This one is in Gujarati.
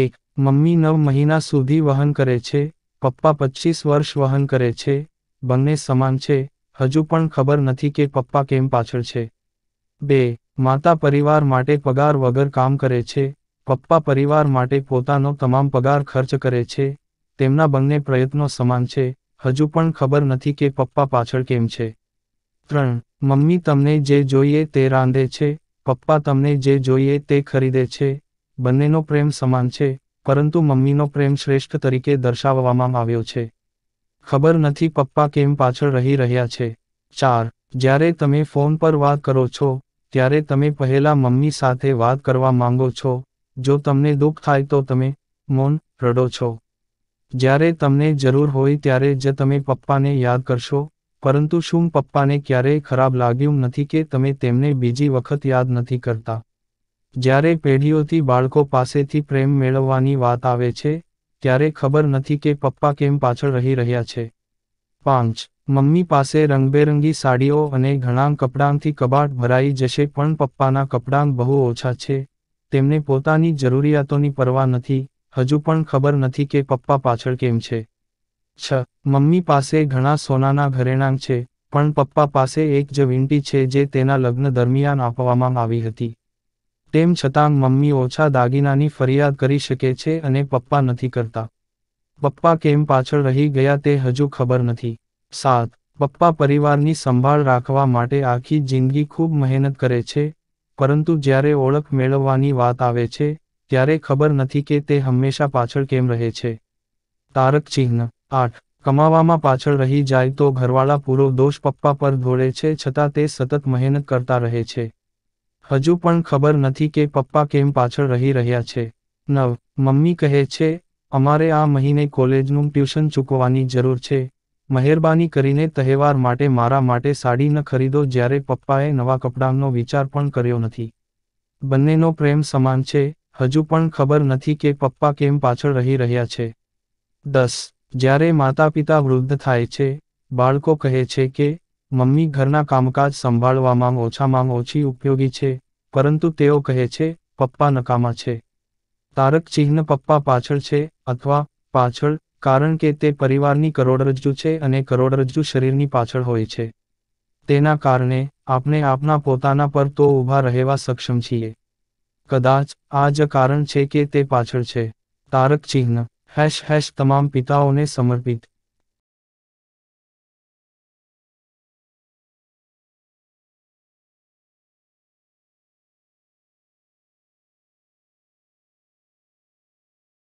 એક મમ્મી નવ મહિના સુધી વહન કરે છે પપ્પા પચીસ વર્ષ વહન કરે છે બંને સમાન છે હજુ પણ ખબર નથી કે પપ્પા કેમ પાછળ છે બે માતા પરિવાર માટે પગાર વગર કામ કરે છે પપ્પા પરિવાર માટે પોતાનો તમામ પગાર ખર્ચ કરે છે તેમના બંને પ્રયત્નો સમાન છે હજુ પણ ખબર નથી કે પપ્પા પાછળ કેમ છે ત્રણ મમ્મી તમને જે જોઈએ તે રાંધે છે પપ્પા તમને જે જોઈએ તે ખરીદે છે બંનેનો પ્રેમ સમાન છે પરંતુ મમ્મીનો પ્રેમ શ્રેષ્ઠ તરીકે દર્શાવવામાં આવ્યો છે ખબર નથી પપ્પા કેમ પાછળ રહી રહ્યા છે ચાર જ્યારે તમે ફોન પર વાત કરો છો ત્યારે તમે પહેલા મમ્મી સાથે વાત કરવા માંગો છો જો તમને દુઃખ થાય તો તમે મૌન રડો છો જ્યારે તમને જરૂર હોય ત્યારે જ તમે પપ્પાને યાદ કરશો પરંતુ શું પપ્પાને ક્યારેય ખરાબ લાગ્યું નથી કે તમે તેમને બીજી વખત યાદ નથી કરતા જ્યારે પેઢીઓથી બાળકો પાસેથી પ્રેમ મેળવવાની વાત આવે છે ત્યારે ખબર નથી કે પપ્પા કેમ પાછળ રહી રહ્યા છે પાંચ મમ્મી પાસે રંગબેરંગી સાડીઓ અને ઘણા કપડાંથી કબાટ ભરાઈ જશે પણ પપ્પાના કપડાં બહુ ઓછા છે તેમને પોતાની જરૂરિયાતોની પરવા નથી હજુ પણ ખબર નથી કે પપ્પા પાછળ કેમ છે છ મમ્મી પાસે ઘણા સોનાના ઘરેણાં છે પણ પપ્પા પાસે એક જ વિંટી છે જે તેના લગ્ન દરમિયાન આપવામાં આવી હતી તેમ છતાં મમ્મી ઓછા દાગીનાની ફરિયાદ કરી શકે છે અને પપ્પા નથી કરતા પપ્પા કેમ પાછળ રહી ગયા તે હજુ ખબર નથી સાત પપ્પા પરિવારની સંભાળ રાખવા માટે આખી જિંદગી ખૂબ મહેનત કરે છે પરંતુ જ્યારે ઓળખ મેળવવાની વાત આવે છે ત્યારે ખબર નથી કે તે હંમેશા પાછળ કેમ રહે છે તારક ચિહ્ન આઠ કમાવામાં પાછળ રહી જાય તો ઘરવાળા પૂરો દોષ પપ્પા પર ઢોળે છે છતાં તે સતત મહેનત કરતા રહે છે હજુ પણ ખબર નથી કે પપ્પા કેમ પાછળ રહી રહ્યા છે નવ મમ્મી કહે છે અમારે આ મહિને કોલેજનું ટ્યુશન ચૂકવવાની જરૂર છે મહેરબાની કરીને તહેવાર માટે મારા માટે સાડી ન ખરીદો જ્યારે પપ્પાએ નવા કપડાંનો વિચાર પણ કર્યો નથી બંનેનો પ્રેમ સમાન છે હજુ પણ ખબર નથી કે પપ્પા કેમ પાછળ રહી રહ્યા છે દસ જ્યારે માતા પિતા વૃદ્ધ થાય છે બાળકો કહે છે કે મમ્મી ઘરના કામકાજ સંભાળવામાં ઓછામાં ઓછી ઉપયોગી છે પરંતુ તેઓ કહે છે પપ્પા નકામા છે તારક ચિહ્ન પપ્પા પાછળ છે અથવા પાછળ કારણ કે તે પરિવારની કરોડરજ્જુ છે અને કરોડરજ્જુ શરીરની પાછળ હોય છે તેના કારણે આપણે આપના પોતાના પર તો ઊભા રહેવા સક્ષમ છીએ કદાચ આ જ કારણ છે કે તે પાછળ છે તારક ચિહ્ન હેશ હેશ તમામ પિતાઓને સમર્પિત